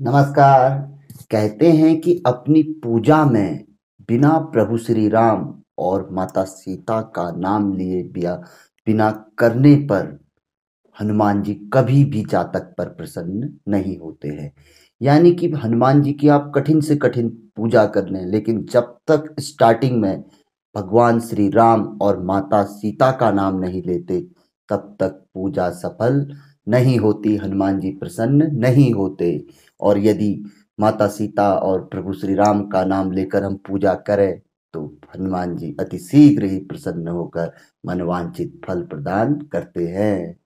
नमस्कार कहते हैं कि अपनी पूजा में बिना प्रभु श्री राम और माता सीता का नाम लिए बिया बिना करने पर हनुमान जी कभी भी जातक पर प्रसन्न नहीं होते हैं यानी कि हनुमान जी की आप कठिन से कठिन पूजा कर लें लेकिन जब तक स्टार्टिंग में भगवान श्री राम और माता सीता का नाम नहीं लेते तब तक पूजा सफल नहीं होती हनुमान जी प्रसन्न नहीं होते और यदि माता सीता और प्रभु श्री राम का नाम लेकर हम पूजा करें तो हनुमान जी अति शीघ्र ही प्रसन्न होकर मनवांछित फल प्रदान करते हैं